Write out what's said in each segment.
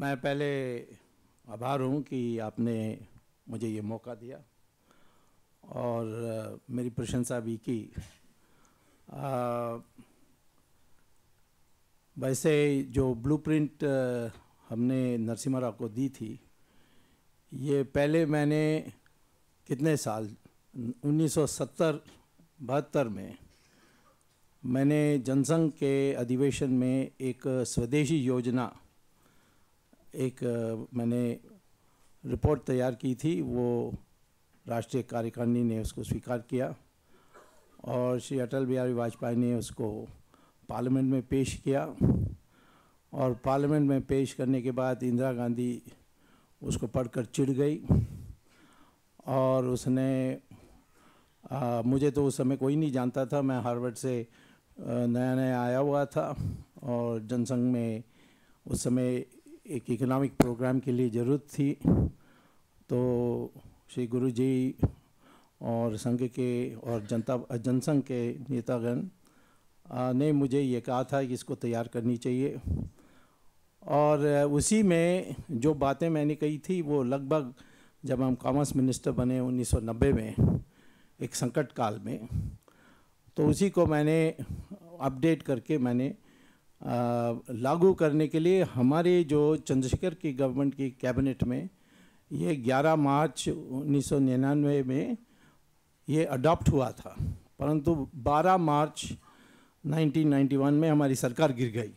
मैं पहले आभार हूँ कि आपने मुझे ये मौका दिया और मेरी प्रशंसा भी की आ, वैसे जो ब्लूप्रिंट हमने नरसिम्हा राव को दी थी ये पहले मैंने कितने साल 1970 बहत्तर में मैंने जनसंघ के अधिवेशन में एक स्वदेशी योजना एक मैंने रिपोर्ट तैयार की थी वो राष्ट्रीय कार्यकारिणी ने उसको स्वीकार किया और श्री अटल बिहारी वाजपेयी ने उसको पार्लियामेंट में पेश किया और पार्लियामेंट में पेश करने के बाद इंदिरा गांधी उसको पढ़कर चिढ़ गई और उसने आ, मुझे तो उस समय कोई नहीं जानता था मैं हार्वर्ड से नया नया आया हुआ था और जनसंघ में उस समय एक इकोनॉमिक प्रोग्राम के लिए ज़रूरत थी तो श्री गुरु जी और संघ के और जनता जनसंघ के नेतागण ने मुझे ये कहा था कि इसको तैयार करनी चाहिए और उसी में जो बातें मैंने कही थी वो लगभग जब हम कॉमर्स मिनिस्टर बने 1990 में एक संकट काल में तो उसी को मैंने अपडेट करके मैंने लागू करने के लिए हमारे जो चंद्रशेखर की गवर्नमेंट की कैबिनेट में ये 11 मार्च 1999 में ये अडॉप्ट हुआ था परंतु 12 मार्च 1991 में हमारी सरकार गिर गई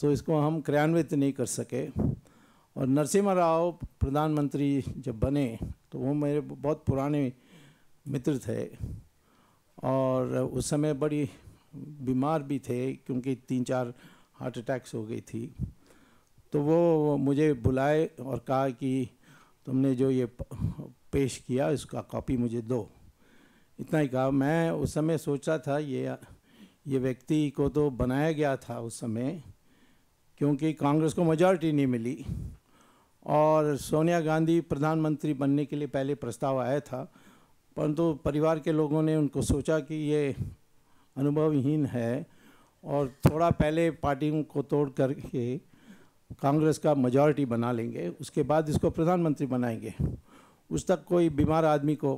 तो इसको हम क्रियान्वित नहीं कर सके और नरसिम्हा राव प्रधानमंत्री जब बने तो वो मेरे बहुत पुराने मित्र थे और उस समय बड़ी बीमार भी थे क्योंकि तीन चार हार्ट अटैक्स हो गई थी तो वो मुझे बुलाए और कहा कि तुमने जो ये पेश किया इसका कॉपी मुझे दो इतना ही कहा मैं उस समय सोचा था ये ये व्यक्ति को तो बनाया गया था उस समय क्योंकि कांग्रेस को मजॉरिटी नहीं मिली और सोनिया गांधी प्रधानमंत्री बनने के लिए पहले प्रस्ताव आया था परंतु परिवार के लोगों ने उनको सोचा कि ये अनुभवहीन है और थोड़ा पहले पार्टियों को तोड़ करके कांग्रेस का मजॉरिटी बना लेंगे उसके बाद इसको प्रधानमंत्री बनाएंगे उस तक कोई बीमार आदमी को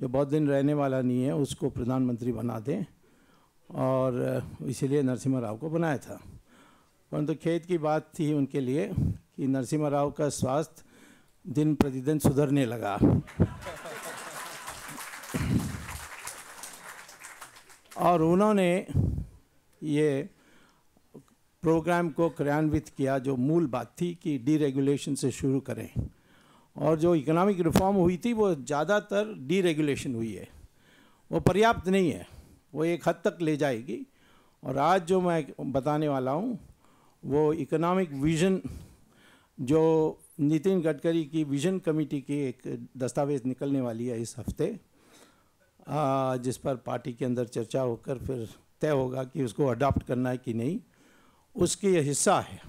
जो बहुत दिन रहने वाला नहीं है उसको प्रधानमंत्री बना दें और इसीलिए नरसिम्हा राव को बनाया था परंतु खेत की बात थी उनके लिए कि नरसिम्हा राव का स्वास्थ्य दिन प्रतिदिन सुधरने लगा और उन्होंने ये प्रोग्राम को क्रियान्वित किया जो मूल बात थी कि डीरेगुलेशन से शुरू करें और जो इकोनॉमिक रिफॉर्म हुई थी वो ज़्यादातर डीरेगुलेशन हुई है वो पर्याप्त नहीं है वो एक हद तक ले जाएगी और आज जो मैं बताने वाला हूँ वो इकोनॉमिक विजन जो नितिन गडकरी की विजन कमेटी की एक दस्तावेज़ निकलने वाली है इस हफ्ते जिस पर पार्टी के अंदर चर्चा होकर फिर तय होगा कि उसको अडॉप्ट करना है कि नहीं उसकी यह हिस्सा है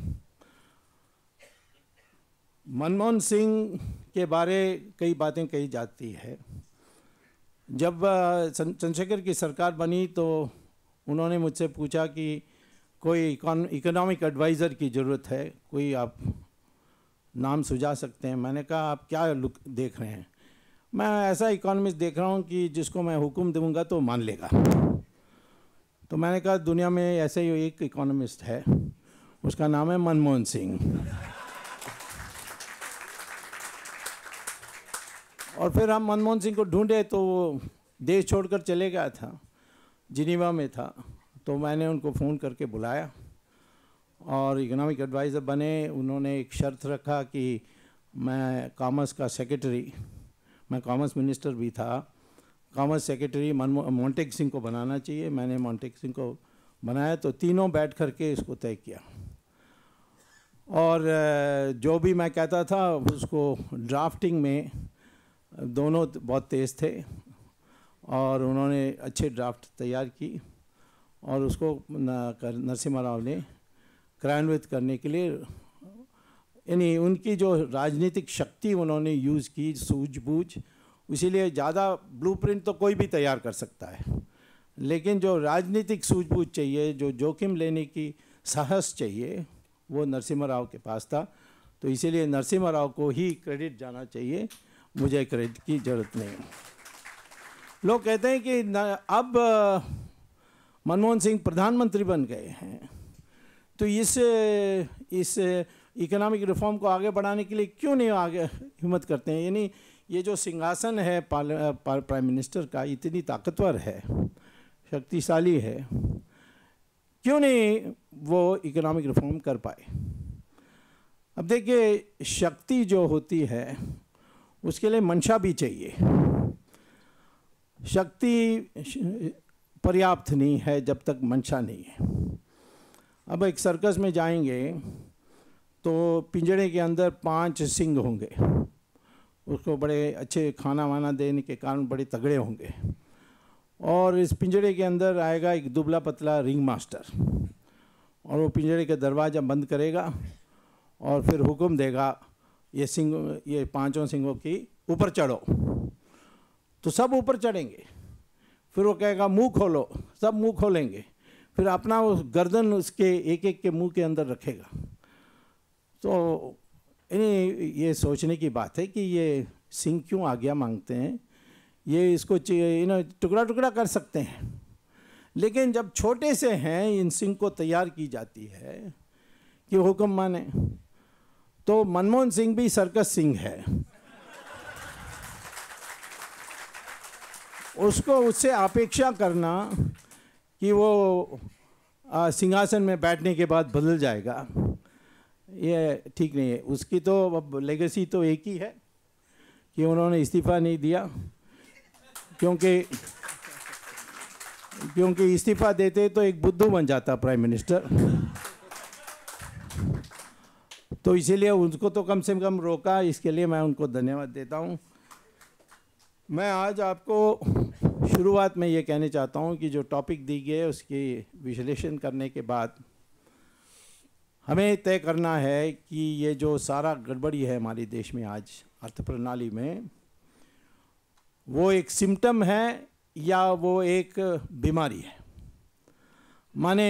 मनमोहन सिंह के बारे कई बातें कही जाती है जब चंद्रशेखर की सरकार बनी तो उन्होंने मुझसे पूछा कि कोई इकोनॉमिक एडवाइज़र की ज़रूरत है कोई आप नाम सुझा सकते हैं मैंने कहा आप क्या लुक देख रहे हैं मैं ऐसा इकोनॉमिस्ट देख रहा हूँ कि जिसको मैं हुक्म दूंगा तो मान लेगा तो मैंने कहा दुनिया में ऐसे ही एक इकोनॉमिस्ट है उसका नाम है मनमोहन सिंह और फिर हम मनमोहन सिंह को ढूंढे तो वो देश छोड़कर चले गया था जिनीवा में था तो मैंने उनको फ़ोन करके बुलाया और इकोनॉमिक एडवाइज़र बने उन्होंने एक शर्त रखा कि मैं कॉमर्स का सेक्रेटरी मैं कॉमर्स मिनिस्टर भी था कॉमर्स सेक्रेटरी मोन्टेक सिंह को बनाना चाहिए मैंने मोन्टेक सिंह को बनाया तो तीनों बैठ करके इसको तय किया और जो भी मैं कहता था उसको ड्राफ्टिंग में दोनों बहुत तेज़ थे और उन्होंने अच्छे ड्राफ्ट तैयार की और उसको नरसिम्हा राव ने क्रायान्वित करने के लिए यानी उनकी जो राजनीतिक शक्ति उन्होंने यूज़ की सूझबूझ इसीलिए ज़्यादा ब्लूप्रिंट तो कोई भी तैयार कर सकता है लेकिन जो राजनीतिक सूझबूझ चाहिए जो जोखिम लेने की साहस चाहिए वो नरसिम्हा राव के पास था तो इसीलिए नरसिम्हा राव को ही क्रेडिट जाना चाहिए मुझे क्रेडिट की ज़रूरत नहीं लोग कहते हैं कि अब मनमोहन सिंह प्रधानमंत्री बन गए हैं तो इस इस इकोनॉमिक रिफॉर्म को आगे बढ़ाने के लिए क्यों नहीं आगे हिम्मत करते हैं यानी ये जो सिंहासन है प्राइम मिनिस्टर का इतनी ताकतवर है शक्तिशाली है क्यों नहीं वो इकोनॉमिक रिफॉर्म कर पाए अब देखिए शक्ति जो होती है उसके लिए मंशा भी चाहिए शक्ति पर्याप्त नहीं है जब तक मंशा नहीं है अब एक सर्कस में जाएंगे तो पिंजड़े के अंदर पांच सिंग होंगे उसको बड़े अच्छे खाना वाना देने के कारण बड़े तगड़े होंगे और इस पिंजड़े के अंदर आएगा एक दुबला पतला रिंग मास्टर और वो पिंजड़े का दरवाज़ा बंद करेगा और फिर हुक्म देगा ये सिंह ये पांचों सिंहों की ऊपर चढ़ो तो सब ऊपर चढ़ेंगे फिर वो कहेगा मुंह खोलो सब मुंह खोलेंगे फिर अपना उस गर्दन उसके एक एक के मुंह के अंदर रखेगा तो इन्हें ये सोचने की बात है कि ये सिंह क्यों आज्ञा मांगते हैं ये इसको इन्हें टुकड़ा टुकड़ा कर सकते हैं लेकिन जब छोटे से हैं इन सिंह को तैयार की जाती है कि हुक्म माने तो मनमोहन सिंह भी सर्कस सिंह है उसको उससे अपेक्षा करना कि वो सिंहासन में बैठने के बाद बदल जाएगा ये ठीक नहीं है उसकी तो अब लेगेसी तो एक ही है कि उन्होंने इस्तीफ़ा नहीं दिया क्योंकि क्योंकि इस्तीफ़ा देते तो एक बुद्धू बन जाता प्राइम मिनिस्टर तो इसीलिए उनको तो कम से कम रोका इसके लिए मैं उनको धन्यवाद देता हूँ मैं आज आपको शुरुआत में ये कहने चाहता हूँ कि जो टॉपिक दी गई है उसकी विश्लेषण करने के बाद हमें तय करना है कि ये जो सारा गड़बड़ी है हमारे देश में आज अर्थ प्रणाली में वो एक सिम्टम है या वो एक बीमारी है माने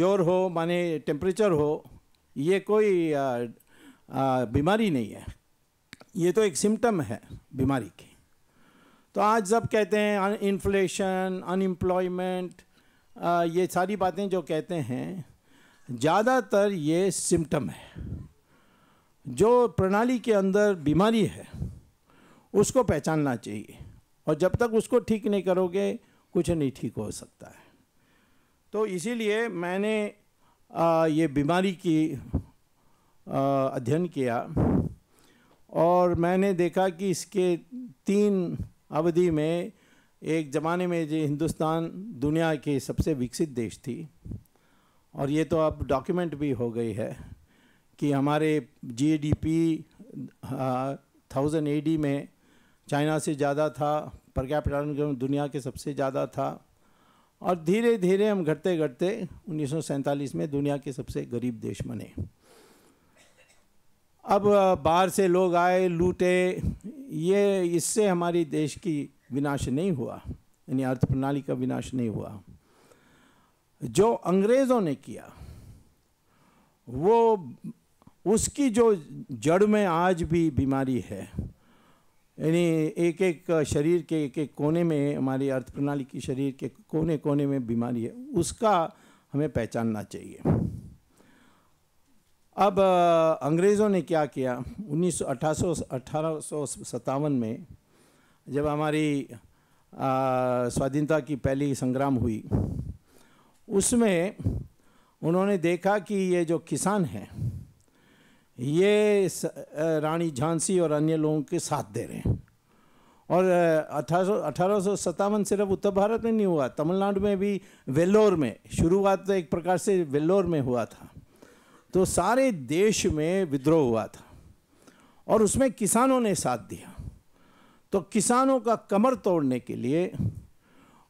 जोर हो माने टेम्परेचर हो ये कोई बीमारी नहीं है ये तो एक सिम्टम है बीमारी की तो आज सब कहते हैं इन्फ्लेशन अनएम्प्लॉयमेंट ये सारी बातें जो कहते हैं ज़्यादातर ये सिम्टम है जो प्रणाली के अंदर बीमारी है उसको पहचानना चाहिए और जब तक उसको ठीक नहीं करोगे कुछ नहीं ठीक हो सकता है तो इसीलिए मैंने आ, ये बीमारी की अध्ययन किया और मैंने देखा कि इसके तीन अवधि में एक ज़माने में जो हिंदुस्तान दुनिया के सबसे विकसित देश थी और ये तो अब डॉक्यूमेंट भी हो गई है कि हमारे जीडीपी थाउजेंड एडी में चाइना से ज़्यादा था पर कैपिटा दुनिया के सबसे ज़्यादा था और धीरे धीरे हम घटते घटते उन्नीस में दुनिया के सबसे गरीब देश बने अब बाहर से लोग आए लूटे ये इससे हमारी देश की विनाश नहीं हुआ यानी अर्थ प्रणाली का विनाश नहीं हुआ जो अंग्रेज़ों ने किया वो उसकी जो जड़ में आज भी बीमारी है यानी एक एक शरीर के एक एक कोने में हमारी अर्थ प्रणाली की शरीर के कोने कोने में बीमारी है उसका हमें पहचानना चाहिए अब अंग्रेज़ों ने क्या किया उन्नीस अठारह में जब हमारी स्वाधीनता की पहली संग्राम हुई उसमें उन्होंने देखा कि ये जो किसान हैं ये रानी झांसी और अन्य लोगों के साथ दे रहे हैं और अठारह सौ सिर्फ उत्तर भारत में नहीं हुआ तमिलनाडु में भी वेल्लोर में शुरुआत तो एक प्रकार से वेल्लोर में हुआ था तो सारे देश में विद्रोह हुआ था और उसमें किसानों ने साथ दिया तो किसानों का कमर तोड़ने के लिए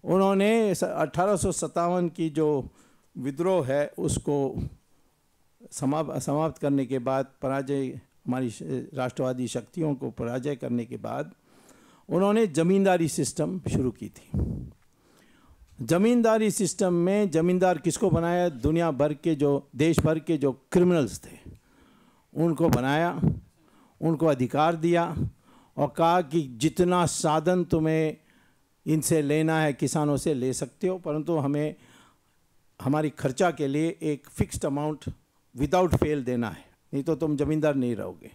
उन्होंने अठारह की जो विद्रोह है उसको समाप्त समाप्त करने के बाद पराजय हमारी राष्ट्रवादी शक्तियों को पराजय करने के बाद उन्होंने ज़मींदारी सिस्टम शुरू की थी ज़मींदारी सिस्टम में ज़मींदार किसको बनाया दुनिया भर के जो देश भर के जो क्रिमिनल्स थे उनको बनाया उनको अधिकार दिया और कहा कि जितना साधन तुम्हें इनसे लेना है किसानों से ले सकते हो परंतु हमें हमारी खर्चा के लिए एक फिक्स्ड अमाउंट विदाउट फेल देना है नहीं तो तुम ज़मींदार नहीं रहोगे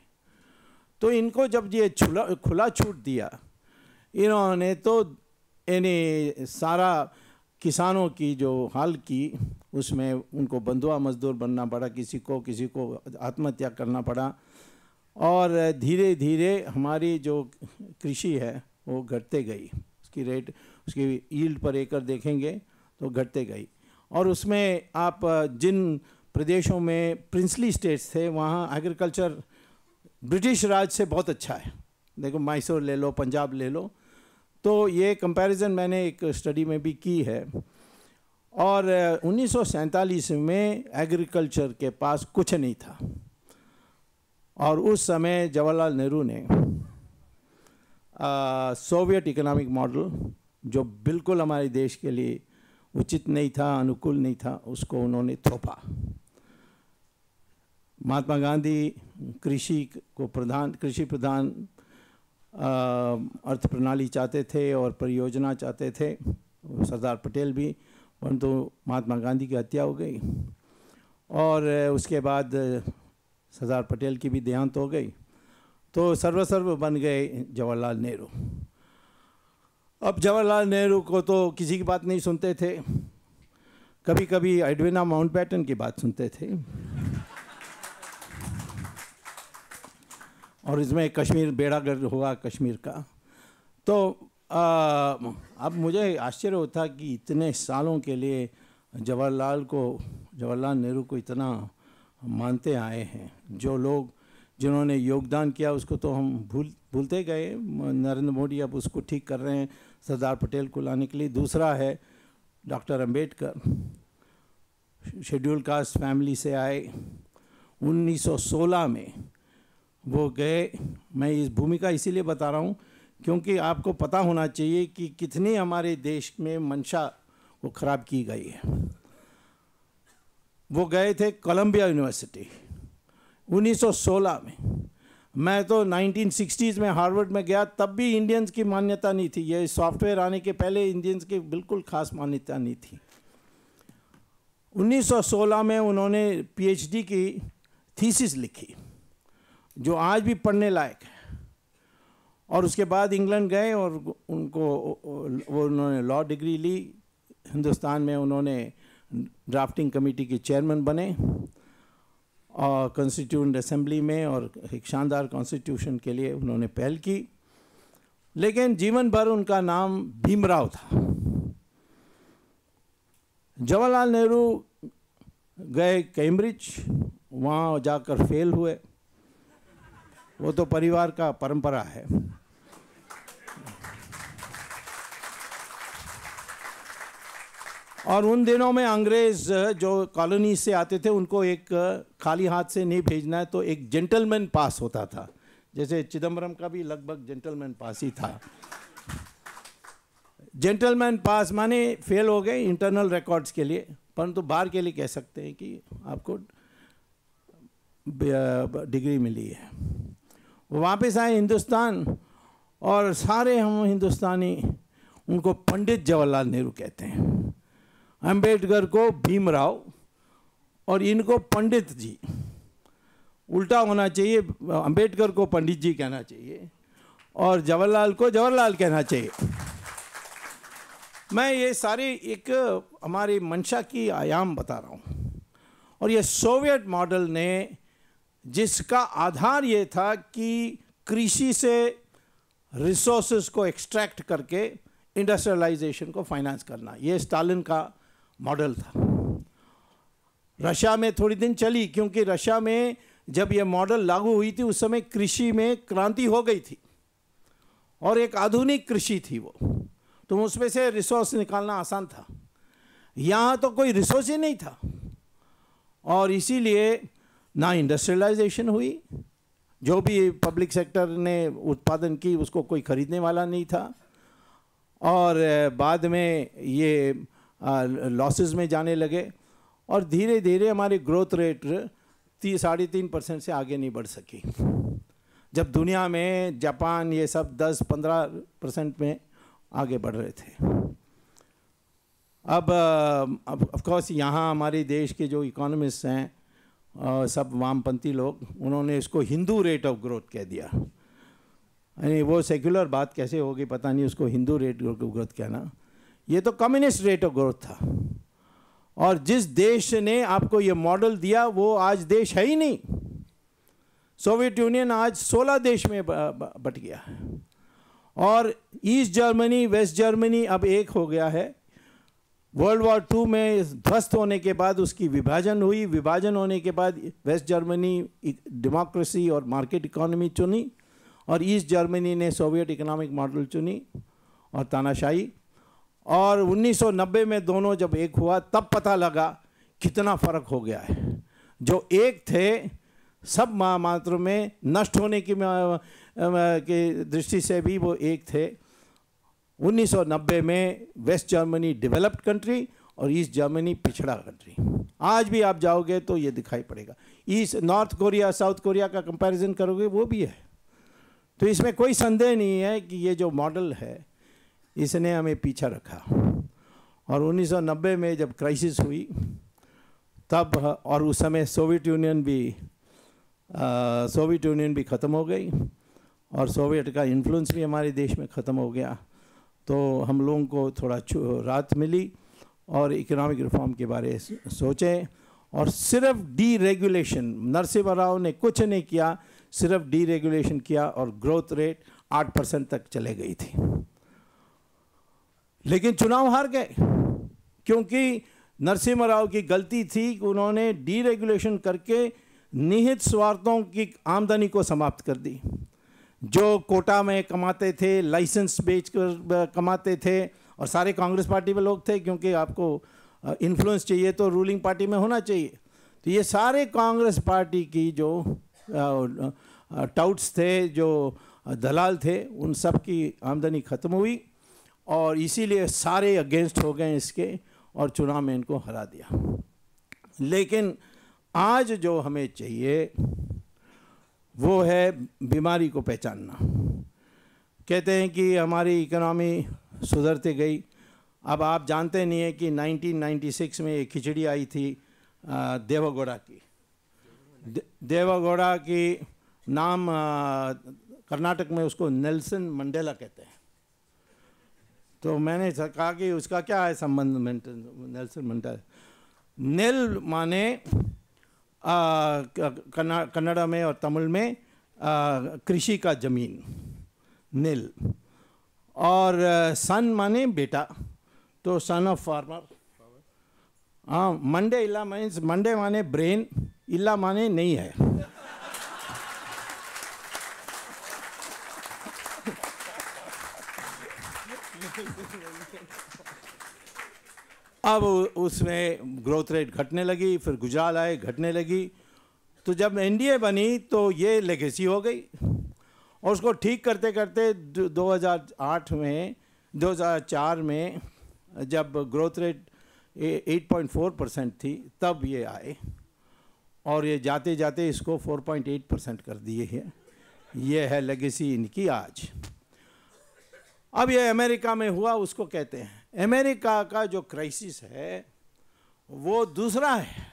तो इनको जब ये छुला खुला छूट दिया इन्होंने तो यानी सारा किसानों की जो हाल की उसमें उनको बंधुआ मजदूर बनना पड़ा किसी को किसी को आत्महत्या करना पड़ा और धीरे धीरे हमारी जो कृषि है वो घटते गई उसकी रेट उसकी ईल्ड पर एकर देखेंगे तो घटते गई और उसमें आप जिन प्रदेशों में प्रिंसली स्टेट्स थे वहाँ एग्रीकल्चर ब्रिटिश राज से बहुत अच्छा है देखो मैसूर ले लो पंजाब ले लो तो ये कंपैरिजन मैंने एक स्टडी में भी की है और उन्नीस में एग्रीकल्चर के पास कुछ नहीं था और उस समय जवाहरलाल नेहरू ने सोवियत इकोनॉमिक मॉडल जो बिल्कुल हमारे देश के लिए उचित नहीं था अनुकूल नहीं था उसको उन्होंने थोपा महात्मा गांधी कृषि को प्रधान कृषि प्रधान अर्थ प्रणाली चाहते थे और परियोजना चाहते थे सरदार पटेल भी परंतु तो महात्मा गांधी की हत्या हो गई और उसके बाद सरदार पटेल की भी देहांत हो गई तो सर्वसर्व बन गए जवाहरलाल नेहरू अब जवाहरलाल नेहरू को तो किसी की बात नहीं सुनते थे कभी कभी एडविना माउंट पैटन की बात सुनते थे और इसमें कश्मीर बेड़ागढ़ हुआ कश्मीर का तो आ, अब मुझे आश्चर्य होता कि इतने सालों के लिए जवाहरलाल को जवाहरलाल नेहरू को इतना मानते आए हैं जो लोग जिन्होंने योगदान किया उसको तो हम भूल भूलते गए नरेंद्र मोदी अब उसको ठीक कर रहे हैं सरदार पटेल को लाने के लिए दूसरा है doctor Ambedkar schedule caste family से आए 1916 में वो गए मैं इस भूमिका इसीलिए बता रहा हूँ क्योंकि आपको पता होना चाहिए कि कितनी हमारे देश में मंशा को ख़राब की गई है वो गए थे कोलंबिया यूनिवर्सिटी 1916 में मैं तो 1960s में हार्वर्ड में गया तब भी इंडियंस की मान्यता नहीं थी ये सॉफ्टवेयर आने के पहले इंडियंस की बिल्कुल खास मान्यता नहीं थी 1916 में उन्होंने पीएचडी की थीसिस लिखी जो आज भी पढ़ने लायक है और उसके बाद इंग्लैंड गए और उनको वो उन्होंने लॉ डिग्री ली हिंदुस्तान में उन्होंने ड्राफ्टिंग कमेटी के चेयरमैन बने कॉन्स्टिट्यूंट असेंबली में और एक शानदार कॉन्स्टिट्यूशन के लिए उन्होंने पहल की लेकिन जीवन भर उनका नाम भीमराव था जवाहरलाल नेहरू गए कैम्ब्रिज वहाँ जाकर फेल हुए वो तो परिवार का परंपरा है और उन दिनों में अंग्रेज़ जो कॉलोनी से आते थे उनको एक खाली हाथ से नहीं भेजना है तो एक जेंटलमैन पास होता था जैसे चिदम्बरम का भी लगभग जेंटलमैन पास ही था जेंटलमैन पास माने फेल हो गए इंटरनल रिकॉर्ड्स के लिए परंतु बाहर के लिए कह सकते हैं कि आपको डिग्री मिली है वापस आए हिंदुस्तान और सारे हम हिंदुस्तानी उनको पंडित जवाहरलाल नेहरू कहते हैं अंबेडकर को भीमराव और इनको पंडित जी उल्टा होना चाहिए अंबेडकर को पंडित जी कहना चाहिए और जवाहरलाल को जवाहरलाल कहना चाहिए मैं ये सारे एक हमारी मंशा की आयाम बता रहा हूँ और ये सोवियत मॉडल ने जिसका आधार ये था कि कृषि से रिसोर्सेस को एक्सट्रैक्ट करके इंडस्ट्रियलाइजेशन को फाइनेंस करना ये स्टालिन का मॉडल था रशिया में थोड़ी दिन चली क्योंकि रशिया में जब यह मॉडल लागू हुई थी उस समय कृषि में क्रांति हो गई थी और एक आधुनिक कृषि थी वो तो उसमें से रिसोर्स निकालना आसान था यहाँ तो कोई रिसोर्स ही नहीं था और इसीलिए ना इंडस्ट्रियलाइजेशन हुई जो भी पब्लिक सेक्टर ने उत्पादन की उसको कोई खरीदने वाला नहीं था और बाद में ये लॉसेज में जाने लगे और धीरे धीरे हमारी ग्रोथ रेट ती साढ़े तीन परसेंट से आगे नहीं बढ़ सकी जब दुनिया में जापान ये सब दस पंद्रह परसेंट में आगे बढ़ रहे थे अब ऑफकोर्स यहाँ हमारे देश के जो इकोनॉमिस्ट हैं आ, सब वामपंथी लोग उन्होंने इसको हिंदू रेट ऑफ ग्रोथ कह दिया यानी वो सेक्युलर बात कैसे होगी पता नहीं उसको हिंदू रेट ऑफ ग्रोथ कहना ये तो कम्युनिस्ट रेट ऑफ ग्रोथ था और जिस देश ने आपको ये मॉडल दिया वो आज देश है ही नहीं सोवियत यूनियन आज 16 देश में बट गया है और ईस्ट जर्मनी वेस्ट जर्मनी अब एक हो गया है वर्ल्ड वॉर टू में ध्वस्त होने के बाद उसकी विभाजन हुई विभाजन होने के बाद वेस्ट जर्मनी डेमोक्रेसी और मार्केट इकोनॉमी चुनी और ईस्ट जर्मनी ने सोवियत इकोनॉमिक मॉडल चुनी और तानाशाही और 1990 में दोनों जब एक हुआ तब पता लगा कितना फ़र्क हो गया है जो एक थे सब महामात्र में नष्ट होने की दृष्टि से भी वो एक थे 1990 में वेस्ट जर्मनी डेवलप्ड कंट्री और ईस्ट जर्मनी पिछड़ा कंट्री आज भी आप जाओगे तो ये दिखाई पड़ेगा East North Korea South Korea का कंपैरिजन करोगे वो भी है तो इसमें कोई संदेह नहीं है कि ये जो मॉडल है इसने हमें पीछा रखा और 1990 में जब क्राइसिस हुई तब और उस समय सोवियत यूनियन भी सोवियत यूनियन भी ख़त्म हो गई और सोवियत का इन्फ्लुएंस भी हमारे देश में ख़त्म हो गया तो हम लोगों को थोड़ा राहत मिली और इकोनॉमिक रिफॉर्म के बारे सोचे और सिर्फ डी रेगुलेशन नरसिम्हा राव ने कुछ नहीं किया सिर्फ डी रेगुलेशन किया और ग्रोथ रेट आठ परसेंट तक चले गई थी लेकिन चुनाव हार गए क्योंकि नरसिम्हा राव की गलती थी कि उन्होंने डीरेगुलेशन करके निहित स्वार्थों की आमदनी को समाप्त कर दी जो कोटा में कमाते थे लाइसेंस बेच कर कमाते थे और सारे कांग्रेस पार्टी में लोग थे क्योंकि आपको इन्फ्लुएंस चाहिए तो रूलिंग पार्टी में होना चाहिए तो ये सारे कांग्रेस पार्टी की जो टाउट्स थे जो दलाल थे उन सब की आमदनी ख़त्म हुई और इसीलिए सारे अगेंस्ट हो गए इसके और चुनाव में इनको हरा दिया लेकिन आज जो हमें चाहिए वो है बीमारी को पहचानना कहते हैं कि हमारी इकोनॉमी सुधरते गई अब आप जानते नहीं हैं कि 1996 में एक खिचड़ी आई थी देवागौड़ा की दे, देवागौड़ा की नाम कर्नाटक में उसको नेल्सन मंडेला कहते हैं तो मैंने कहा कि उसका क्या है संबंध नेल्सन मंडल नेल माने कन्नड़ा में और तमिल में कृषि का जमीन नेल और सन माने बेटा तो सन ऑफ फार्मर हाँ मंडे इला मीन्स मंडे माने ब्रेन इला माने नहीं है अब उसमें ग्रोथ रेट घटने लगी फिर गुजराल आए घटने लगी तो जब एन बनी तो ये लेगेसी हो गई और उसको ठीक करते करते 2008 में 2004 में जब ग्रोथ रेट 8.4 परसेंट थी तब ये आए और ये जाते जाते इसको 4.8 परसेंट कर दिए हैं ये है लेगेसी इनकी आज अब ये अमेरिका में हुआ उसको कहते हैं अमेरिका का जो क्राइसिस है वो दूसरा है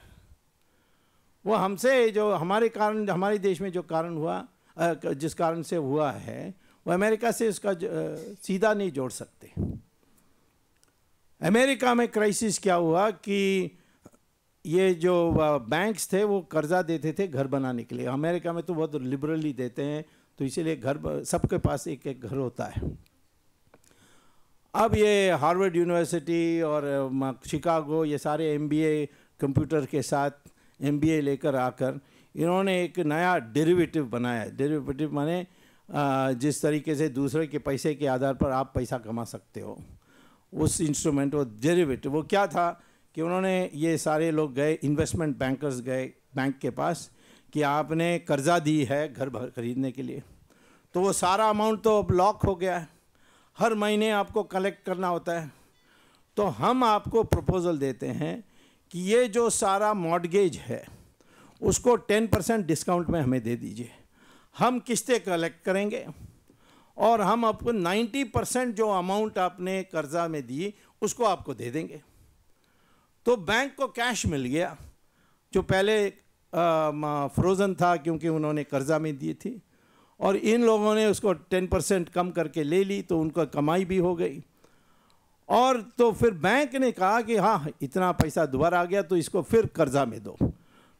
वो हमसे जो हमारे कारण हमारे देश में जो कारण हुआ जिस कारण से हुआ है वो अमेरिका से उसका सीधा नहीं जोड़ सकते अमेरिका में क्राइसिस क्या हुआ कि ये जो बैंक्स थे वो कर्जा देते थे घर बनाने के लिए अमेरिका में तो बहुत लिबरली देते हैं तो इसीलिए घर सबके पास एक एक घर होता है अब ये हार्वर्ड यूनिवर्सिटी और शिकागो ये सारे एम कंप्यूटर के साथ एम लेकर आकर इन्होंने एक नया डेरिवेटिव बनाया डेरिवेटिव माने जिस तरीके से दूसरे के पैसे के आधार पर आप पैसा कमा सकते हो उस इंस्ट्रूमेंट वो डेरिवेटिव वो क्या था कि उन्होंने ये सारे लोग गए इन्वेस्टमेंट बैंकर्स गए बैंक के पास कि आपने कर्जा दी है घर खरीदने के लिए तो वो सारा अमाउंट तो अब लॉक हो गया है हर महीने आपको कलेक्ट करना होता है तो हम आपको प्रपोज़ल देते हैं कि ये जो सारा मॉडगेज है उसको टेन परसेंट डिस्काउंट में हमें दे दीजिए हम किस्तें कलेक्ट करेंगे और हम आपको नाइन्टी परसेंट जो अमाउंट आपने कर्जा में दी उसको आपको दे देंगे तो बैंक को कैश मिल गया जो पहले फ्रोज़न था क्योंकि उन्होंने कर्जा में दी थी और इन लोगों ने उसको टेन परसेंट कम करके ले ली तो उनका कमाई भी हो गई और तो फिर बैंक ने कहा कि हाँ इतना पैसा दोबारा आ गया तो इसको फिर कर्जा में दो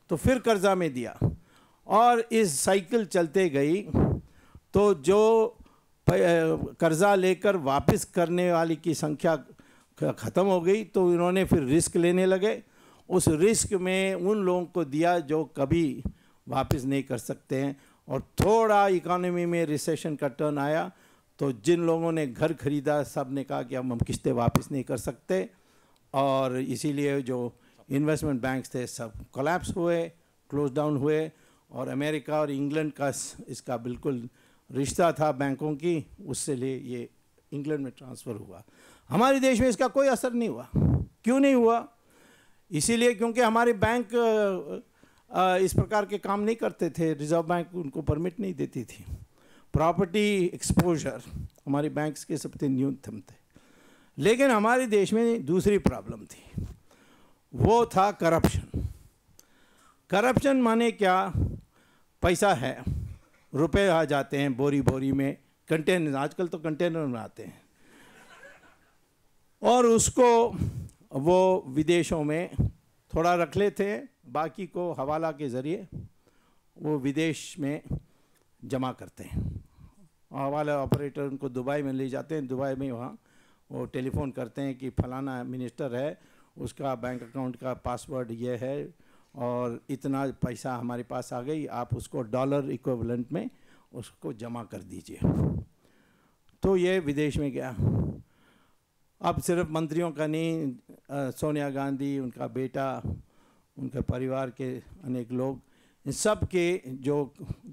तो फिर कर्जा में दिया और इस साइकिल चलते गई तो जो कर्जा लेकर वापस करने वाली की संख्या ख़त्म हो गई तो इन्होंने फिर रिस्क लेने लगे उस रिस्क में उन लोगों को दिया जो कभी वापस नहीं कर सकते हैं और थोड़ा इकोनॉमी में रिसेशन का टर्न आया तो जिन लोगों ने घर खरीदा सब ने कहा कि अब हम किस्तें वापस नहीं कर सकते और इसीलिए जो इन्वेस्टमेंट बैंक्स थे सब कोलैप्स हुए क्लोज डाउन हुए और अमेरिका और इंग्लैंड का इसका बिल्कुल रिश्ता था बैंकों की उससे लिए ये इंग्लैंड में ट्रांसफ़र हुआ हमारे देश में इसका कोई असर नहीं हुआ क्यों नहीं हुआ इसीलिए क्योंकि हमारे बैंक इस प्रकार के काम नहीं करते थे रिजर्व बैंक उनको परमिट नहीं देती थी प्रॉपर्टी एक्सपोजर हमारे बैंक्स के सबसे न्यूनतम थे लेकिन हमारे देश में दूसरी प्रॉब्लम थी वो था करप्शन करप्शन माने क्या पैसा है रुपए आ जाते हैं बोरी बोरी में कंटेनर आजकल तो कंटेनर में आते हैं और उसको वो विदेशों में थोड़ा रख लेते हैं बाकी को हवाला के ज़रिए वो विदेश में जमा करते हैं हवाला ऑपरेटर उनको दुबई में ले जाते हैं दुबई में वहाँ वो टेलीफोन करते हैं कि फलाना मिनिस्टर है उसका बैंक अकाउंट का पासवर्ड ये है और इतना पैसा हमारे पास आ गई आप उसको डॉलर इक्वलेंट में उसको जमा कर दीजिए तो ये विदेश में गया अब सिर्फ मंत्रियों का नहीं सोनिया गांधी उनका बेटा उनके परिवार के अनेक लोग इन सब के जो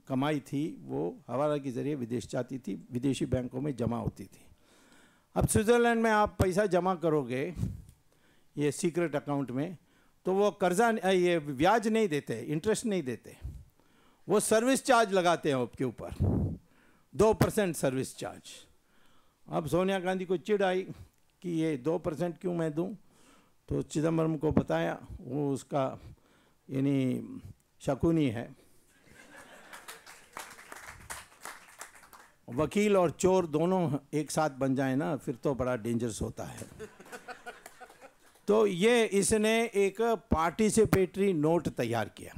कमाई थी वो हवाला के ज़रिए विदेश जाती थी विदेशी बैंकों में जमा होती थी अब स्विट्ज़रलैंड में आप पैसा जमा करोगे ये सीक्रेट अकाउंट में तो वो कर्जा ये ब्याज नहीं देते इंटरेस्ट नहीं देते वो सर्विस चार्ज लगाते हैं आपके ऊपर दो परसेंट सर्विस चार्ज अब सोनिया गांधी को चिड़ आई कि ये दो परसेंट क्यों मैं दूँ तो चिदम्बरम को बताया वो उसका यानी शकुनी है वकील और चोर दोनों एक साथ बन जाए ना फिर तो बड़ा डेंजरस होता है तो ये इसने एक पार्टिसिपेटरी नोट तैयार किया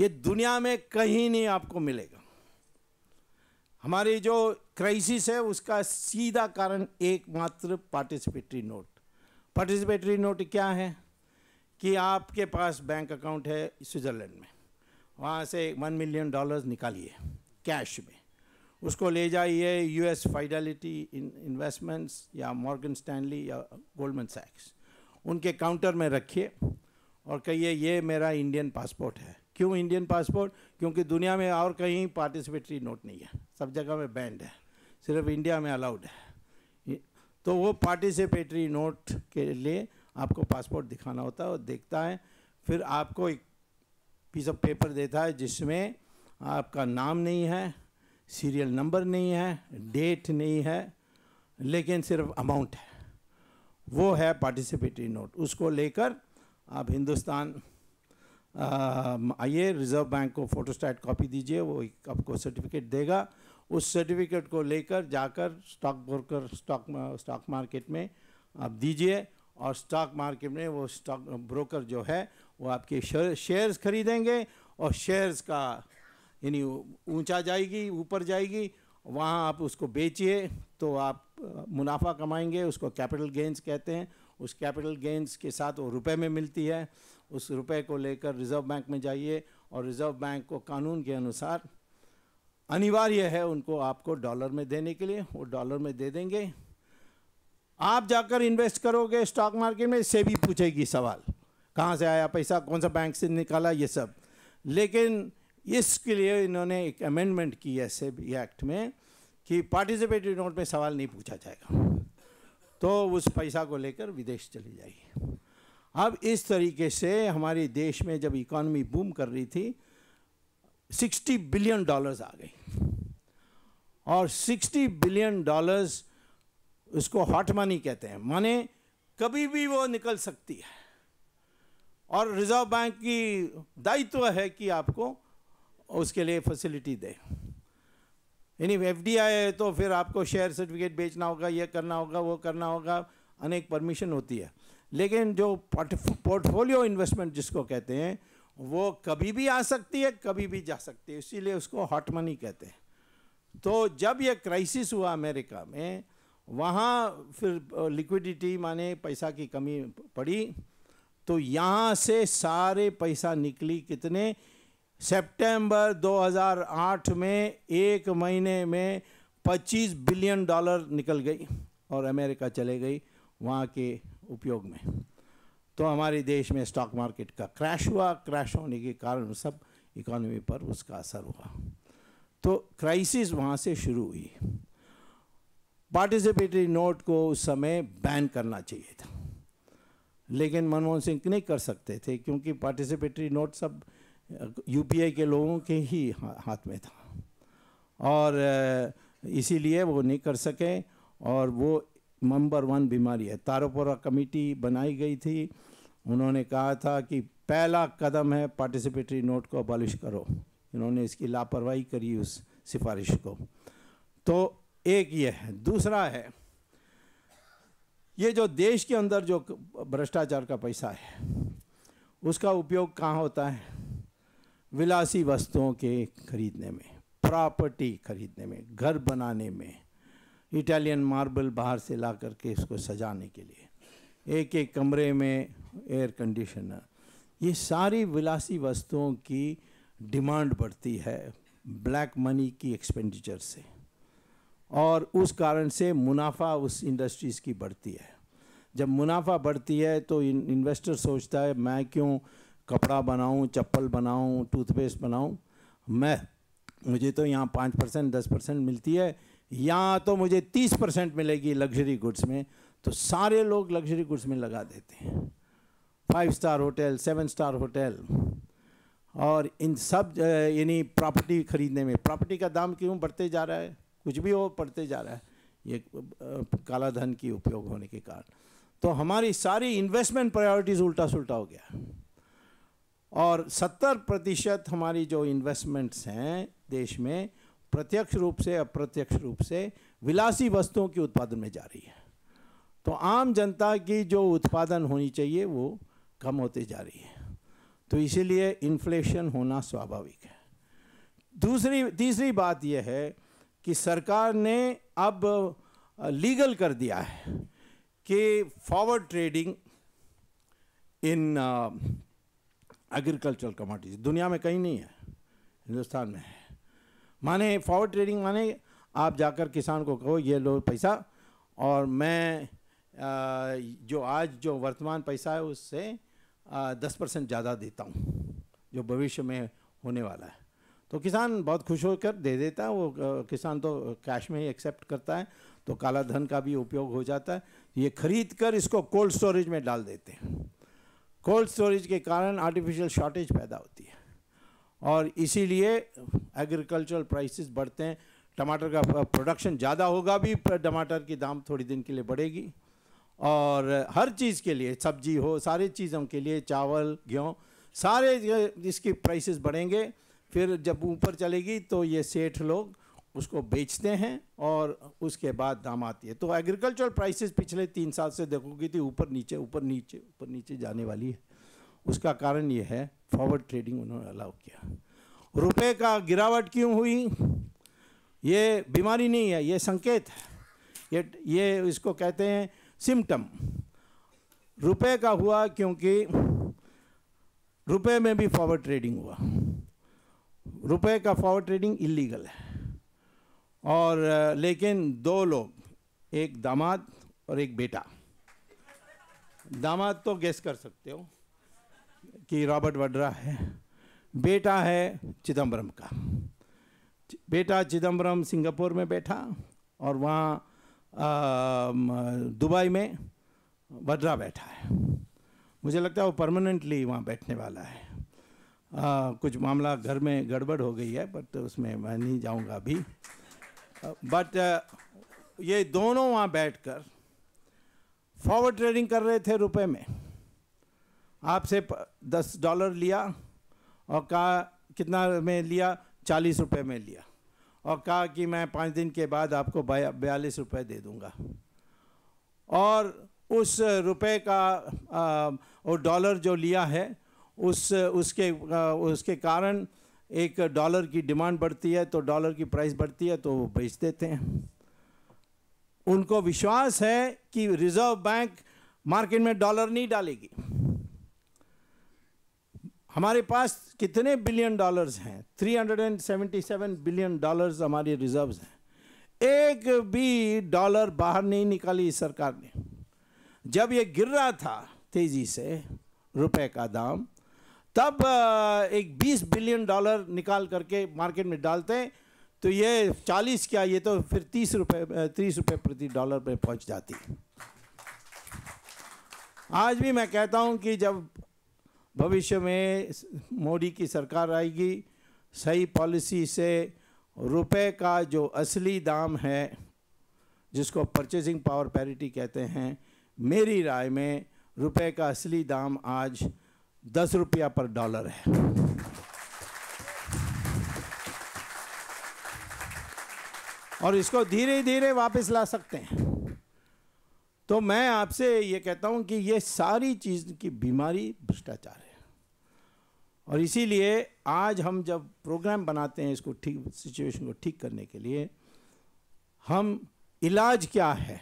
ये दुनिया में कहीं नहीं आपको मिलेगा हमारी जो क्राइसिस है उसका सीधा कारण एकमात्र पार्टिसिपेटरी नोट पार्टिसिपेटरी नोट क्या है कि आपके पास बैंक अकाउंट है स्विट्ज़रलैंड में वहाँ से वन मिलियन डॉलर्स निकालिए कैश में उसको ले जाइए यूएस फाइडेलिटी इन इन्वेस्टमेंट्स या मॉर्गन स्टैनली या गोल्डमैन सैक्स उनके काउंटर में रखिए और कहिए ये मेरा इंडियन पासपोर्ट है क्यों इंडियन पासपोर्ट क्योंकि दुनिया में और कहीं पार्टिसिपेटरी नोट नहीं है सब जगह में बैंड है सिर्फ इंडिया में अलाउड है तो वो पार्टिसिपेटरी नोट के लिए आपको पासपोर्ट दिखाना होता है और देखता है फिर आपको एक पीस ऑफ पेपर देता है जिसमें आपका नाम नहीं है सीरियल नंबर नहीं है डेट नहीं है लेकिन सिर्फ अमाउंट है वो है पार्टिसिपेटरी नोट उसको लेकर आप हिंदुस्तान आइए रिज़र्व बैंक को फ़ोटोस्टैट कॉपी दीजिए वो एक आपको सर्टिफिकेट देगा उस सर्टिफिकेट को लेकर जाकर stock broker stock stock market में आप दीजिए और स्टॉक मार्केट में वो स्टॉक ब्रोकर जो है वो आपके शेयर्स खरीदेंगे और शेयर्स का यानी ऊंचा जाएगी ऊपर जाएगी वहाँ आप उसको बेचिए तो आप मुनाफा कमाएंगे उसको कैपिटल गेंस कहते हैं उस कैपिटल गेंस के साथ वो रुपए में मिलती है उस रुपए को लेकर रिज़र्व बैंक में जाइए और रिज़र्व बैंक को कानून के अनुसार अनिवार्य है उनको आपको डॉलर में देने के लिए वो डॉलर में दे देंगे आप जाकर इन्वेस्ट करोगे स्टॉक मार्केट में से भी पूछेगी सवाल कहाँ से आया पैसा कौन सा बैंक से निकाला ये सब लेकिन इसके लिए इन्होंने एक अमेंडमेंट की है से एक्ट में कि पार्टिसिपेटरी नोट में सवाल नहीं पूछा जाएगा तो उस पैसा को लेकर विदेश चली जाएगी अब इस तरीके से हमारे देश में जब इकॉनमी बूम कर रही थी 60 बिलियन डॉलर्स आ गई और 60 बिलियन डॉलर्स उसको हॉट मनी कहते हैं माने कभी भी वो निकल सकती है और रिजर्व बैंक की दायित्व है कि आपको उसके लिए फैसिलिटी दे यानी एफ डी आई है तो फिर आपको शेयर सर्टिफिकेट बेचना होगा ये करना होगा वो करना होगा अनेक परमिशन होती है लेकिन जो पोर्टफोलियो इन्वेस्टमेंट जिसको कहते हैं वो कभी भी आ सकती है कभी भी जा सकती है इसीलिए उसको हॉट मनी कहते हैं तो जब ये क्राइसिस हुआ अमेरिका में वहाँ फिर लिक्विडिटी माने पैसा की कमी पड़ी तो यहाँ से सारे पैसा निकली कितने सितंबर 2008 में एक महीने में 25 बिलियन डॉलर निकल गई और अमेरिका चले गई वहाँ के उपयोग में तो हमारे देश में स्टॉक मार्केट का क्रैश हुआ क्रैश होने के कारण सब इकोनॉमी पर उसका असर हुआ तो क्राइसिस वहाँ से शुरू हुई पार्टिसिपेटरी नोट को उस समय बैन करना चाहिए था लेकिन मनमोहन सिंह नहीं कर सकते थे क्योंकि पार्टिसिपेटरी नोट सब यूपीए के लोगों के ही हाथ में था और इसीलिए वो नहीं कर सके और वो नंबर वन बीमारी है तारोपोरा कमेटी बनाई गई थी उन्होंने कहा था कि पहला कदम है पार्टिसिपेटरी नोट को अबॉलिश करो इन्होंने इसकी लापरवाही करी उस सिफारिश को तो एक ये है दूसरा है ये जो देश के अंदर जो भ्रष्टाचार का पैसा है उसका उपयोग कहाँ होता है विलासी वस्तुओं के खरीदने में प्रॉपर्टी खरीदने में घर बनाने में इटालियन मार्बल बाहर से ला करके इसको सजाने के लिए एक एक कमरे में एयर कंडीशनर ये सारी विलासी वस्तुओं की डिमांड बढ़ती है ब्लैक मनी की एक्सपेंडिचर से और उस कारण से मुनाफा उस इंडस्ट्रीज़ की बढ़ती है जब मुनाफा बढ़ती है तो इन, इन्वेस्टर सोचता है मैं क्यों कपड़ा बनाऊं चप्पल बनाऊं टूथपेस्ट बनाऊं मैं मुझे तो यहाँ पाँच परसेंट दस परसेंट मिलती है यहाँ तो मुझे तीस परसेंट मिलेगी लग्जरी गुड्स में तो सारे लोग लग्जरी गुड्स में लगा देते हैं five star hotel seven star hotel और इन सब यानी प्रॉपर्टी खरीदने में प्रॉपर्टी का दाम क्यों बढ़ते जा रहा है कुछ भी हो बढ़ते जा रहा है ये काला धन की उपयोग होने के कारण तो हमारी सारी इन्वेस्टमेंट प्रायोरिटीज़ उल्टा सुलटा हो गया और 70 प्रतिशत हमारी जो इन्वेस्टमेंट्स हैं देश में प्रत्यक्ष रूप से अप्रत्यक्ष रूप से विलासी वस्तुओं के उत्पादन में जा रही है तो आम जनता की जो उत्पादन होनी चाहिए वो कम होती जा रही है तो इसीलिए इन्फ्लेशन होना स्वाभाविक है दूसरी तीसरी बात यह है कि सरकार ने अब लीगल कर दिया है कि forward trading in agricultural commodities दुनिया में कहीं नहीं है हिंदुस्तान में है माने फॉरवर्ड ट्रेडिंग माने आप जाकर किसान को कहो ये लो पैसा और मैं जो आज जो वर्तमान पैसा है उससे दस परसेंट ज़्यादा देता हूँ जो भविष्य में होने वाला है तो किसान बहुत खुश होकर दे देता है वो किसान तो कैश में ही एक्सेप्ट करता है तो काला धन का भी उपयोग हो जाता है ये खरीद कर इसको कोल्ड स्टोरेज में डाल देते हैं कोल्ड स्टोरेज के कारण आर्टिफिशियल शॉर्टेज पैदा होती है और इसीलिए एग्रीकल्चरल प्राइसेस बढ़ते हैं टमाटर का प्रोडक्शन ज़्यादा होगा भी टमाटर की दाम थोड़ी दिन के लिए बढ़ेगी और हर चीज़ के लिए सब्जी हो सारी चीज़ों के लिए चावल गेहूँ सारे इसकी प्राइसेस बढ़ेंगे फिर जब ऊपर चलेगी तो ये सेठ लोग उसको बेचते हैं और उसके बाद दाम आती है तो एग्रीकल्चरल प्राइसेस पिछले तीन साल से देखोगी थी ऊपर नीचे ऊपर नीचे ऊपर नीचे जाने वाली है उसका कारण ये है फॉरवर्ड ट्रेडिंग उन्होंने अलाउ किया रुपये का गिरावट क्यों हुई ये बीमारी नहीं है ये संकेत है ये ये इसको कहते हैं सिम्टम रुपए का हुआ क्योंकि रुपए में भी फॉरवर्ड ट्रेडिंग हुआ रुपए का फॉरवर्ड ट्रेडिंग इलीगल है और लेकिन दो लोग एक दामाद और एक बेटा दामाद तो गेस कर सकते हो कि रॉबर्ट वड्रा है बेटा है चिदम्बरम का बेटा चिदम्बरम सिंगापुर में बैठा और वहाँ दुबई में वड्रा बैठा है मुझे लगता है वो परमानेंटली वहाँ बैठने वाला है आ, कुछ मामला घर में गड़बड़ हो गई है बट उसमें मैं नहीं जाऊँगा अभी बट ये दोनों वहाँ बैठकर फॉरवर्ड ट्रेडिंग कर रहे थे रुपए में आपसे दस डॉलर लिया और कहा कितना में लिया चालीस रुपए में लिया और कहा कि मैं पाँच दिन के बाद आपको बयालीस रुपये दे दूँगा और उस रुपए का वो डॉलर जो लिया है उस उसके उसके कारण एक डॉलर की डिमांड बढ़ती है तो डॉलर की प्राइस बढ़ती है तो वो बेच देते हैं उनको विश्वास है कि रिजर्व बैंक मार्केट में डॉलर नहीं डालेगी हमारे पास कितने बिलियन डॉलर्स हैं 377 बिलियन डॉलर्स हमारे रिजर्व्स हैं एक भी डॉलर बाहर नहीं निकाली सरकार ने जब ये गिर रहा था तेज़ी से रुपए का दाम तब एक 20 बिलियन डॉलर निकाल करके मार्केट में डालते हैं तो ये 40 क्या ये तो फिर 30 रुपए 30 रुपए प्रति डॉलर पे पहुंच जाती है आज भी मैं कहता हूं कि जब भविष्य में मोदी की सरकार आएगी सही पॉलिसी से रुपए का जो असली दाम है जिसको परचेसिंग पावर पैरिटी कहते हैं मेरी राय में रुपए का असली दाम आज दस रुपया पर डॉलर है और इसको धीरे धीरे वापस ला सकते हैं तो मैं आपसे ये कहता हूँ कि ये सारी चीज़ की बीमारी भ्रष्टाचार है और इसीलिए आज हम जब प्रोग्राम बनाते हैं इसको ठीक सिचुएशन को ठीक करने के लिए हम इलाज क्या है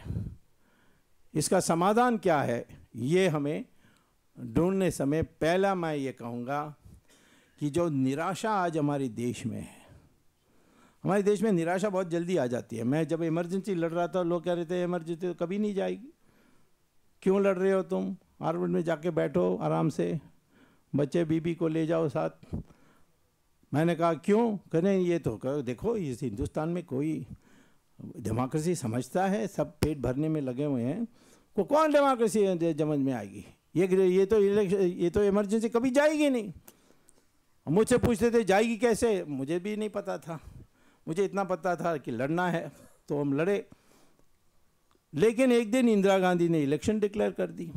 इसका समाधान क्या है ये हमें ढूंढने समय पहला मैं ये कहूँगा कि जो निराशा आज हमारे देश में है हमारे देश में निराशा बहुत जल्दी आ जाती है मैं जब इमरजेंसी लड़ रहा था लोग कह रहे थे इमरजेंसी तो कभी नहीं जाएगी क्यों लड़ रहे हो तुम हार्वर्ड में जाके बैठो आराम से बच्चे बीबी को ले जाओ साथ मैंने कहा क्यों कहने ये तो कर, देखो इस हिंदुस्तान में कोई डेमोक्रेसी समझता है सब पेट भरने में लगे हुए हैं को कौन डेमोक्रेसी जमन में आएगी ये ये तो इलेक्शन ये तो इमरजेंसी कभी जाएगी नहीं मुझसे पूछते थे जाएगी कैसे मुझे भी नहीं पता था मुझे इतना पता था कि लड़ना है तो हम लड़े लेकिन एक दिन इंदिरा गांधी ने इलेक्शन डिक्लेयर कर दी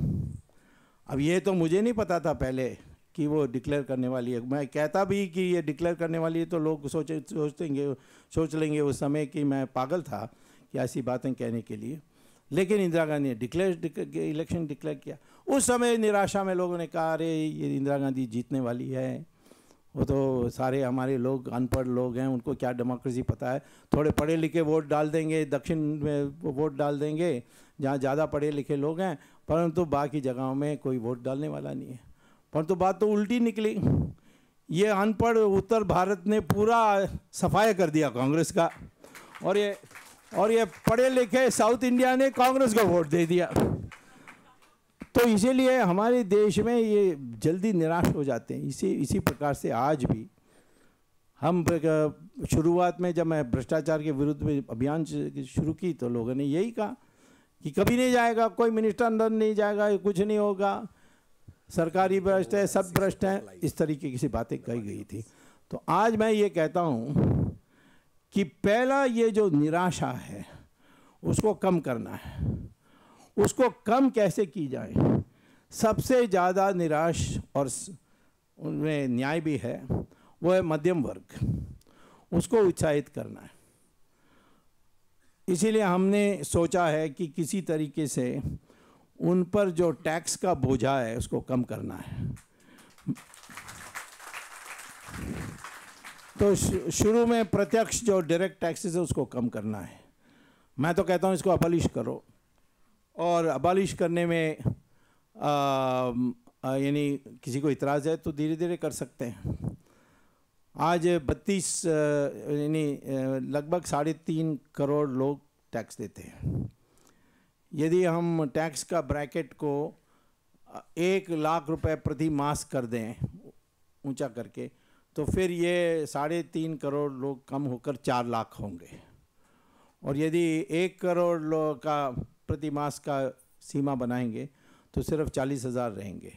अब ये तो मुझे नहीं पता था पहले कि वो डिक्लेयर करने वाली है मैं कहता भी कि ये डिक्लेयर करने वाली है तो लोग सोचे सोचेंगे सोच लेंगे उस समय कि मैं पागल था कि ऐसी बातें कहने के लिए लेकिन इंदिरा गांधी ने डिक्लेयर इलेक्शन डिक्लेयर किया उस समय निराशा में लोगों ने कहा अरे ये इंदिरा गांधी जीतने वाली है वो तो सारे हमारे लोग अनपढ़ लोग हैं उनको क्या डेमोक्रेसी पता है थोड़े पढ़े लिखे वोट डाल देंगे दक्षिण में वोट डाल देंगे जहाँ ज़्यादा पढ़े लिखे लोग हैं परंतु बाकी जगहों में कोई वोट डालने वाला नहीं है परंतु बात तो उल्टी निकली ये अनपढ़ उत्तर भारत ने पूरा सफाया कर दिया कांग्रेस का और ये और ये पढ़े लिखे साउथ इंडिया ने कांग्रेस को वोट दे दिया तो इसीलिए हमारे देश में ये जल्दी निराश हो जाते हैं इसी इसी प्रकार से आज भी हम शुरुआत में जब मैं भ्रष्टाचार के विरुद्ध में अभियान शुरू की तो लोगों ने यही कहा कि कभी नहीं जाएगा कोई मिनिस्टर अंदर नहीं जाएगा कुछ नहीं होगा सरकारी भ्रष्ट है सब भ्रष्ट हैं इस तरीके की सी बातें कही गई थी तो आज मैं ये कहता हूँ कि पहला ये जो निराशा है उसको कम करना है उसको कम कैसे की जाए सबसे ज़्यादा निराश और उनमें न्याय भी है वो है मध्यम वर्ग उसको उत्साहित करना है इसीलिए हमने सोचा है कि किसी तरीके से उन पर जो टैक्स का बोझा है उसको कम करना है तो शुरू में प्रत्यक्ष जो डायरेक्ट टैक्सेस है उसको कम करना है मैं तो कहता हूँ इसको अपलिश करो और अबालिश करने में यानी किसी को इतराज़ है तो धीरे धीरे कर सकते हैं आज बत्तीस यानी लगभग साढ़े तीन करोड़ लोग टैक्स देते हैं यदि हम टैक्स का ब्रैकेट को एक लाख रुपए प्रति मास कर दें ऊंचा करके तो फिर ये साढ़े तीन करोड़ लोग कम होकर चार लाख होंगे और यदि एक करोड़ लोग का प्रति मास का सीमा बनाएंगे तो सिर्फ चालीस हज़ार रहेंगे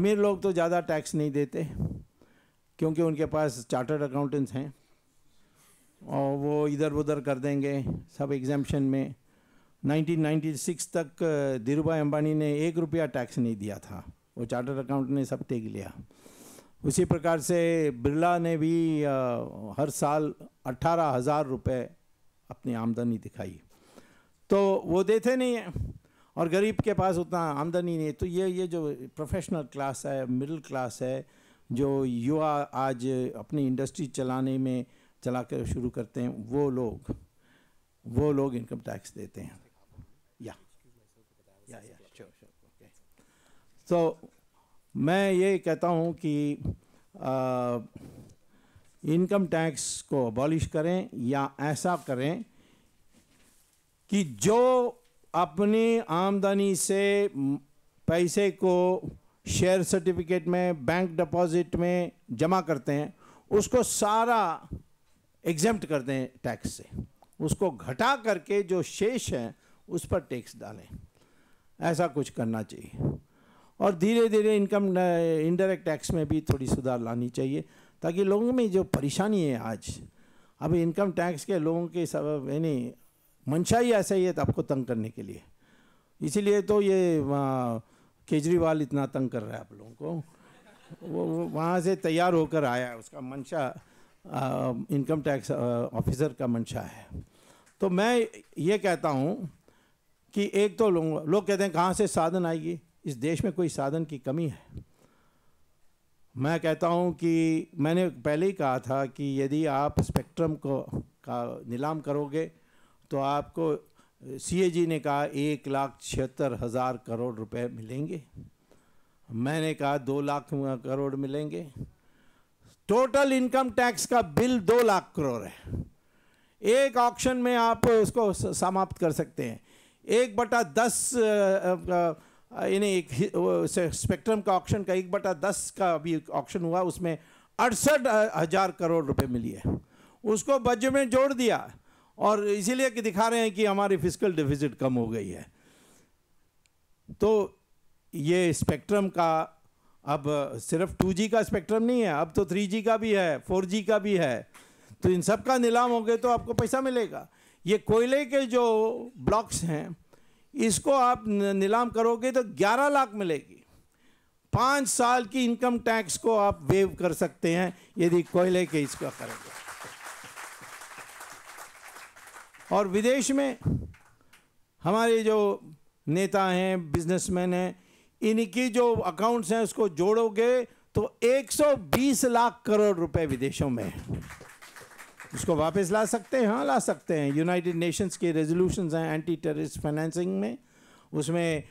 अमीर लोग तो ज़्यादा टैक्स नहीं देते क्योंकि उनके पास चार्टर्ड अकाउंटेंट्स हैं और वो इधर उधर कर देंगे सब एग्जामेशन में 1996 तक धीरू भाई अम्बानी ने एक रुपया टैक्स नहीं दिया था वो चार्टर अकाउंट ने सब टेक लिया उसी प्रकार से बिरला ने भी हर साल अट्ठारह हज़ार रुपये अपनी आमदनी दिखाई तो वो देते नहीं हैं और गरीब के पास उतना आमदनी नहीं है तो ये ये जो प्रोफेशनल क्लास है मिडिल क्लास है जो युवा आज अपनी इंडस्ट्री चलाने में चला कर शुरू करते हैं वो लोग वो लोग इनकम टैक्स देते हैं या या या श्योर श्योर तो मैं ये कहता हूँ कि इनकम टैक्स को अबॉलिश करें या ऐसा करें कि जो अपनी आमदनी से पैसे को शेयर सर्टिफिकेट में बैंक डिपॉजिट में जमा करते हैं उसको सारा एग्जेप्ट कर दें टैक्स से उसको घटा करके जो शेष है उस पर टैक्स डालें ऐसा कुछ करना चाहिए और धीरे धीरे इनकम इनडायरेक्ट टैक्स में भी थोड़ी सुधार लानी चाहिए ताकि लोगों में जो परेशानी है आज अभी इनकम टैक्स के लोगों के सब यानी मंशा ही ऐसा ही है आपको तंग करने के लिए इसीलिए तो ये केजरीवाल इतना तंग कर रहा है आप लोगों को वो, वहाँ से तैयार होकर आया है उसका मंशा इनकम टैक्स ऑफिसर का मंशा है तो मैं ये कहता हूँ कि एक तो लोग लो कहते हैं कहाँ से साधन आएगी इस देश में कोई साधन की कमी है मैं कहता हूँ कि मैंने पहले ही कहा था कि यदि आप स्पेक्ट्रम को का नीलाम करोगे तो आपको सीएजी ने कहा एक लाख छिहत्तर हज़ार करोड़ रुपए मिलेंगे मैंने कहा दो लाख करोड़ मिलेंगे टोटल इनकम टैक्स का बिल दो लाख करोड़ है एक ऑप्शन में आप उसको समाप्त कर सकते हैं एक बटा दस यानी एक स्पेक्ट्रम का ऑप्शन का एक बटा दस का अभी ऑप्शन हुआ उसमें अड़सठ हज़ार करोड़ रुपए मिली है उसको बजट में जोड़ दिया और इसीलिए कि दिखा रहे हैं कि हमारी फिजिकल डिफिजिट कम हो गई है तो ये स्पेक्ट्रम का अब सिर्फ 2G का स्पेक्ट्रम नहीं है अब तो 3G का भी है 4G का भी है तो इन सब का नीलाम हो गए तो आपको पैसा मिलेगा ये कोयले के जो ब्लॉक्स हैं इसको आप नीलाम करोगे तो 11 लाख मिलेगी पाँच साल की इनकम टैक्स को आप वेव कर सकते हैं यदि कोयले के इसका करेंगे और विदेश में हमारे जो नेता हैं बिजनेसमैन हैं इनकी जो अकाउंट्स हैं उसको जोड़ोगे तो 120 लाख करोड़ रुपए विदेशों में उसको वापस ला सकते हैं हाँ ला सकते हैं यूनाइटेड नेशंस के रेजोल्यूशंस हैं एंटी टेररिस्ट फाइनेंसिंग में उसमें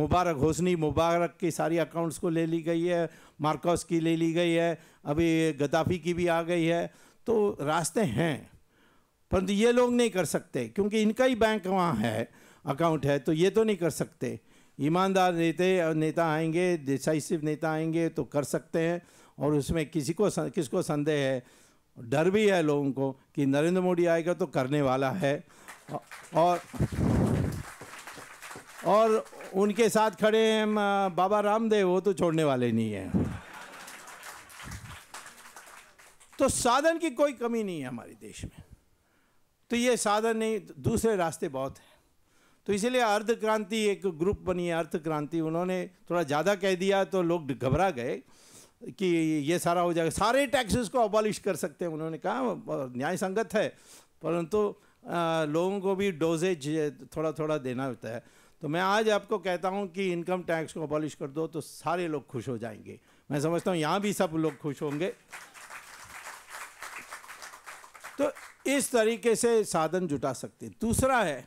मुबारक होसनी मुबारक की सारी अकाउंट्स को ले ली गई है मार्कोस की ले ली गई है अभी गद्दाफी की भी आ गई है तो रास्ते हैं परंतु ये लोग नहीं कर सकते क्योंकि इनका ही बैंक वहाँ है अकाउंट है तो ये तो नहीं कर सकते ईमानदार नेता नेता आएंगे डिसाइसिव नेता आएंगे तो कर सकते हैं और उसमें किसी को किसको संदेह है डर भी है लोगों को कि नरेंद्र मोदी आएगा तो करने वाला है और और उनके साथ खड़े हैं बाबा रामदेव वो तो छोड़ने वाले नहीं हैं तो साधन की कोई कमी नहीं है हमारे देश में तो ये साधन नहीं दूसरे रास्ते बहुत हैं तो इसीलिए अर्ध क्रांति एक ग्रुप बनी है अर्थ क्रांति उन्होंने थोड़ा ज़्यादा कह दिया तो लोग घबरा गए कि ये सारा हो जाएगा सारे टैक्सेस को अबॉलिश कर सकते हैं उन्होंने कहा न्याय संगत है परंतु लोगों को भी डोजेज थोड़ा थोड़ा देना होता है तो मैं आज आपको कहता हूँ कि इनकम टैक्स को अबॉलिश कर दो तो सारे लोग खुश हो जाएंगे मैं समझता हूँ यहाँ भी सब लोग खुश होंगे तो इस तरीके से साधन जुटा सकते हैं दूसरा है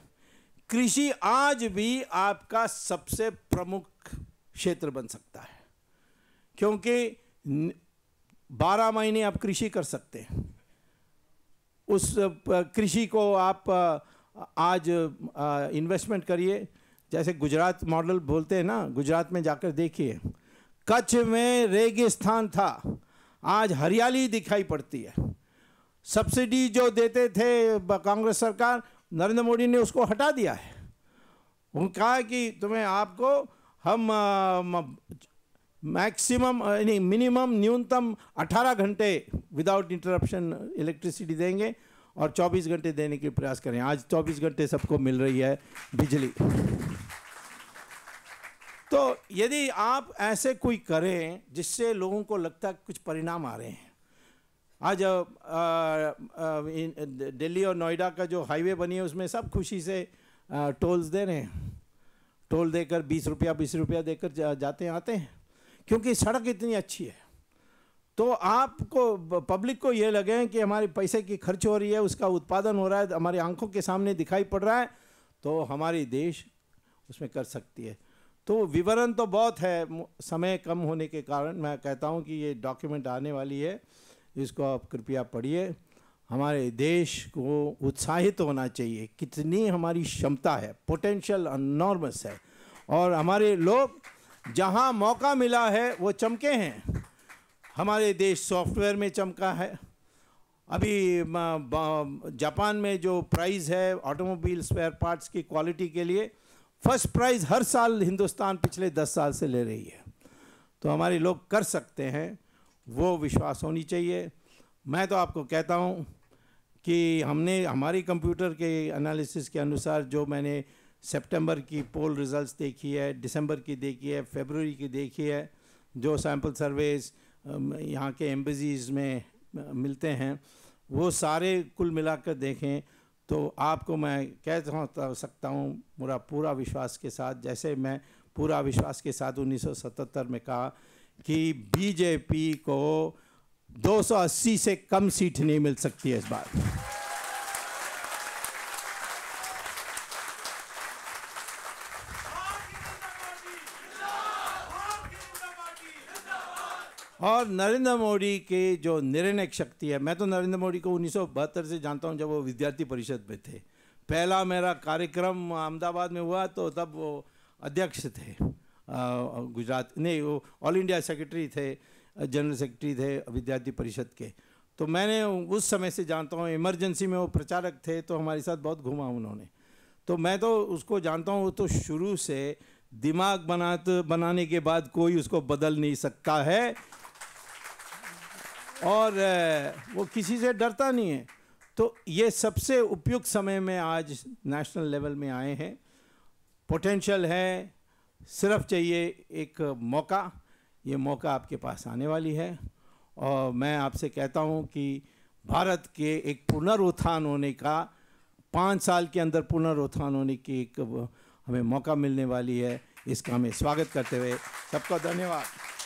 कृषि आज भी आपका सबसे प्रमुख क्षेत्र बन सकता है क्योंकि बारह महीने आप कृषि कर सकते हैं उस कृषि को आप आज इन्वेस्टमेंट करिए जैसे गुजरात मॉडल बोलते हैं ना गुजरात में जाकर देखिए कच्छ में रेगिस्तान था आज हरियाली दिखाई पड़ती है सब्सिडी जो देते थे कांग्रेस सरकार नरेंद्र मोदी ने उसको हटा दिया है उन्होंने कहा कि तुम्हें आपको हम मैक्सिमम यानी मिनिमम न्यूनतम 18 घंटे विदाउट इंटरप्शन इलेक्ट्रिसिटी देंगे और 24 घंटे देने के प्रयास करें आज 24 घंटे सबको मिल रही है बिजली तो यदि आप ऐसे कोई करें जिससे लोगों को लगता है कुछ परिणाम आ रहे हैं आज दिल्ली और नोएडा का जो हाईवे बनी है उसमें सब खुशी से टोल्स दे रहे हैं टोल देकर बीस रुपया बीस रुपया देकर जा, जाते आते हैं क्योंकि सड़क इतनी अच्छी है तो आपको पब्लिक को ये लगे कि हमारे पैसे की खर्च हो रही है उसका उत्पादन हो रहा है हमारी आंखों के सामने दिखाई पड़ रहा है तो हमारी देश उसमें कर सकती है तो विवरण तो बहुत है समय कम होने के कारण मैं कहता हूँ कि ये डॉक्यूमेंट आने वाली है इसको आप कृपया पढ़िए हमारे देश को उत्साहित होना चाहिए कितनी हमारी क्षमता है पोटेंशियल अनॉर्मस है और हमारे लोग जहाँ मौका मिला है वो चमके हैं हमारे देश सॉफ्टवेयर में चमका है अभी जापान में जो प्राइज़ है ऑटोमोबाइल स्पेयर पार्ट्स की क्वालिटी के लिए फर्स्ट प्राइज़ हर साल हिंदुस्तान पिछले दस साल से ले रही है तो हमारे लोग कर सकते हैं वो विश्वास होनी चाहिए मैं तो आपको कहता हूँ कि हमने हमारी कंप्यूटर के एनालिसिस के अनुसार जो मैंने सितंबर की पोल रिजल्ट्स देखी है दिसंबर की देखी है फेबररी की देखी है जो सैम्पल सर्वेस यहाँ के एम्बेजीज में मिलते हैं वो सारे कुल मिलाकर देखें तो आपको मैं कह सकता हूँ पूरा पूरा विश्वास के साथ जैसे मैं पूरा विश्वास के साथ 1977 में कहा कि बीजेपी को 280 से कम सीट नहीं मिल सकती है इस बार और नरेंद्र मोदी के जो निर्णय शक्ति है मैं तो नरेंद्र मोदी को उन्नीस से जानता हूँ जब वो विद्यार्थी परिषद में थे पहला मेरा कार्यक्रम अहमदाबाद में हुआ तो तब वो अध्यक्ष थे गुजरात नहीं वो ऑल इंडिया सेक्रेटरी थे जनरल सेक्रेटरी थे विद्यार्थी परिषद के तो मैंने उस समय से जानता हूँ इमरजेंसी में वो प्रचारक थे तो हमारे साथ बहुत घूमा उन्होंने तो मैं तो उसको जानता हूँ वो तो शुरू से दिमाग बना बनाने के बाद कोई उसको बदल नहीं सकता है और वो किसी से डरता नहीं है तो ये सबसे उपयुक्त समय में आज नेशनल लेवल में आए हैं पोटेंशियल है सिर्फ चाहिए एक मौका ये मौका आपके पास आने वाली है और मैं आपसे कहता हूँ कि भारत के एक पुनरुत्थान होने का पाँच साल के अंदर पुनरुत्थान होने की एक हमें मौका मिलने वाली है इसका हमें स्वागत करते हुए सबका धन्यवाद